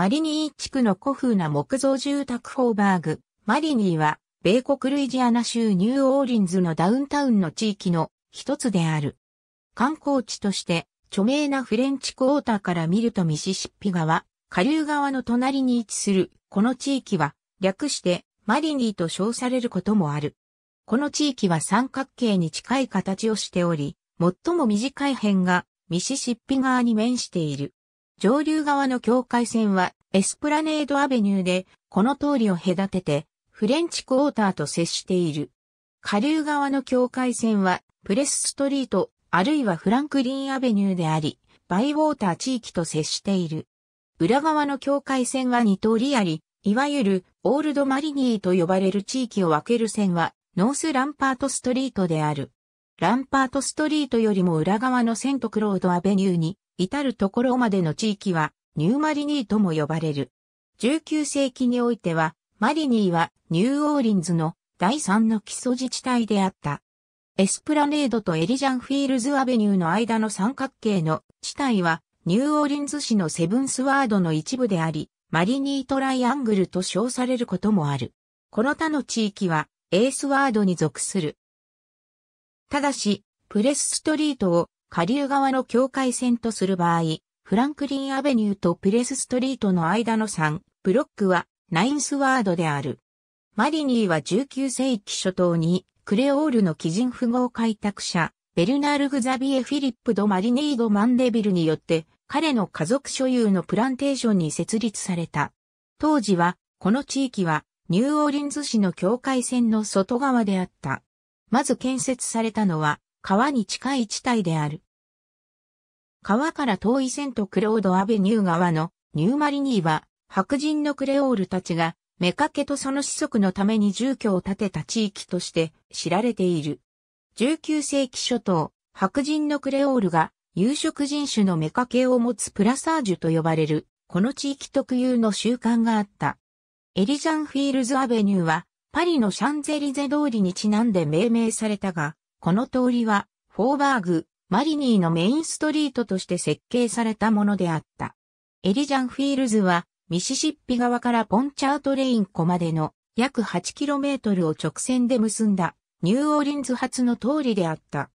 マリニー地区の古風な木造住宅ホーバーグ。マリニーは、米国ルイジアナ州ニューオーリンズのダウンタウンの地域の一つである。観光地として、著名なフレンチクォーターから見るとミシシッピ川、下流側の隣に位置する、この地域は、略してマリニーと称されることもある。この地域は三角形に近い形をしており、最も短い辺がミシシッピ側に面している。上流側の境界線はエスプラネードアベニューで、この通りを隔てて、フレンチクォーターと接している。下流側の境界線は、プレスストリート、あるいはフランクリーンアベニューであり、バイウォーター地域と接している。裏側の境界線は2通りあり、いわゆるオールドマリニーと呼ばれる地域を分ける線は、ノースランパートストリートである。ランパートストリートよりも裏側のセントクロードアベニューに、至るところまでの地域は、ニューマリニーとも呼ばれる。19世紀においては、マリニーはニューオーリンズの第3の基礎自治体であった。エスプラネードとエリジャンフィールズアベニューの間の三角形の地帯は、ニューオーリンズ市のセブンスワードの一部であり、マリニートライアングルと称されることもある。この他の地域は、エースワードに属する。ただし、プレスストリートを下流側の境界線とする場合、フランクリンアベニューとプレスストリートの間の3ブロックはナインスワードである。マリニーは19世紀初頭にクレオールの基人符号開拓者、ベルナール・グザビエ・フィリップ・ド・マリニード・マンデビルによって彼の家族所有のプランテーションに設立された。当時は、この地域はニューオーリンズ市の境界線の外側であった。まず建設されたのは川に近い地帯である。川から遠いセントクロードアベニュー川のニューマリニーは白人のクレオールたちが目かけとその子息のために住居を建てた地域として知られている。19世紀初頭、白人のクレオールが有色人種の目かけを持つプラサージュと呼ばれる、この地域特有の習慣があった。エリジャンフィールズアベニューはパリのシャンゼリゼ通りにちなんで命名されたが、この通りはフォーバーグ、マリニーのメインストリートとして設計されたものであった。エリジャンフィールズは、ミシシッピ側からポンチャートレイン湖までの約 8km を直線で結んだ、ニューオーリンズ発の通りであった。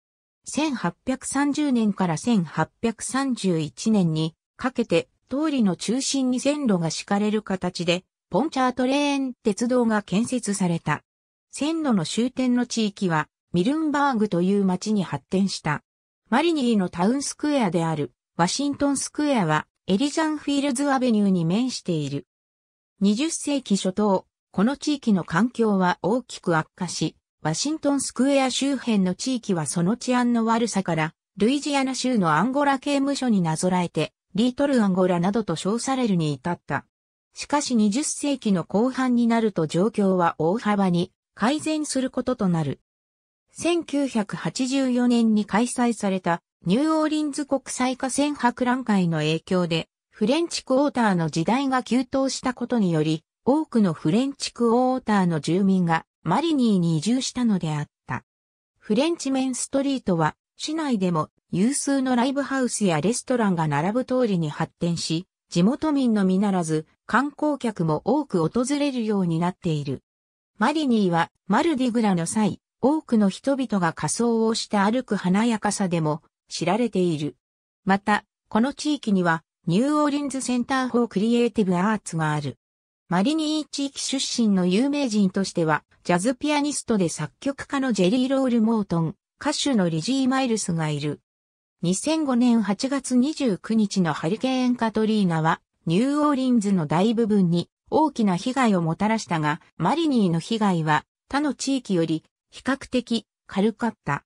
1830年から1831年にかけて通りの中心に線路が敷かれる形でポンチャートレーン鉄道が建設された。線路の終点の地域はミルンバーグという町に発展した。マリニーのタウンスクエアである、ワシントンスクエアは、エリザンフィールズアベニューに面している。20世紀初頭、この地域の環境は大きく悪化し、ワシントンスクエア周辺の地域はその治安の悪さから、ルイジアナ州のアンゴラ刑務所になぞらえて、リートルアンゴラなどと称されるに至った。しかし20世紀の後半になると状況は大幅に改善することとなる。1984年に開催されたニューオーリンズ国際河川博覧会の影響で、フレンチクォーターの時代が急騰したことにより、多くのフレンチクォーターの住民がマリニーに移住したのであった。フレンチメンストリートは、市内でも有数のライブハウスやレストランが並ぶ通りに発展し、地元民のみならず、観光客も多く訪れるようになっている。マリニーはマルディグラの際、多くの人々が仮装をして歩く華やかさでも知られている。また、この地域にはニューオーリンズセンター・フォー・クリエイティブ・アーツがある。マリニー地域出身の有名人としては、ジャズピアニストで作曲家のジェリー・ロール・モートン、歌手のリジー・マイルスがいる。2005年8月29日のハリケーン・カトリーナは、ニューオーリンズの大部分に大きな被害をもたらしたが、マリニーの被害は他の地域より比較的軽かった。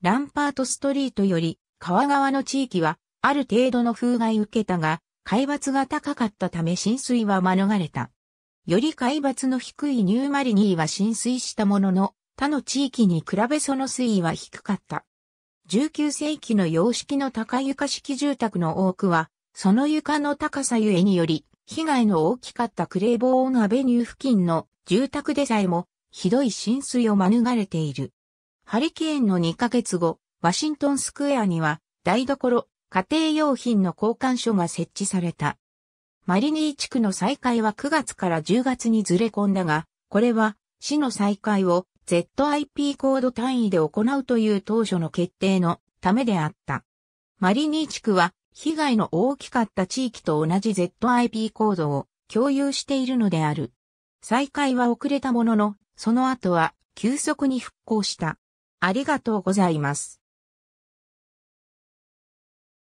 ランパートストリートより川側の地域はある程度の風害受けたが、海抜が高かったため浸水は免れた。より海抜の低いニューマリニーは浸水したものの、他の地域に比べその水位は低かった。19世紀の様式の高床式住宅の多くは、その床の高さゆえにより、被害の大きかったクレーボーンアベニュー付近の住宅でさえもひどい浸水を免れている。ハリケーンの2ヶ月後、ワシントンスクエアには、台所、家庭用品の交換所が設置された。マリニー地区の再開は9月から10月にずれ込んだが、これは、市の再開を ZIP コード単位で行うという当初の決定のためであった。マリニー地区は、被害の大きかった地域と同じ ZIP コードを共有しているのである。再開は遅れたものの、その後は急速に復興した。ありがとうございます。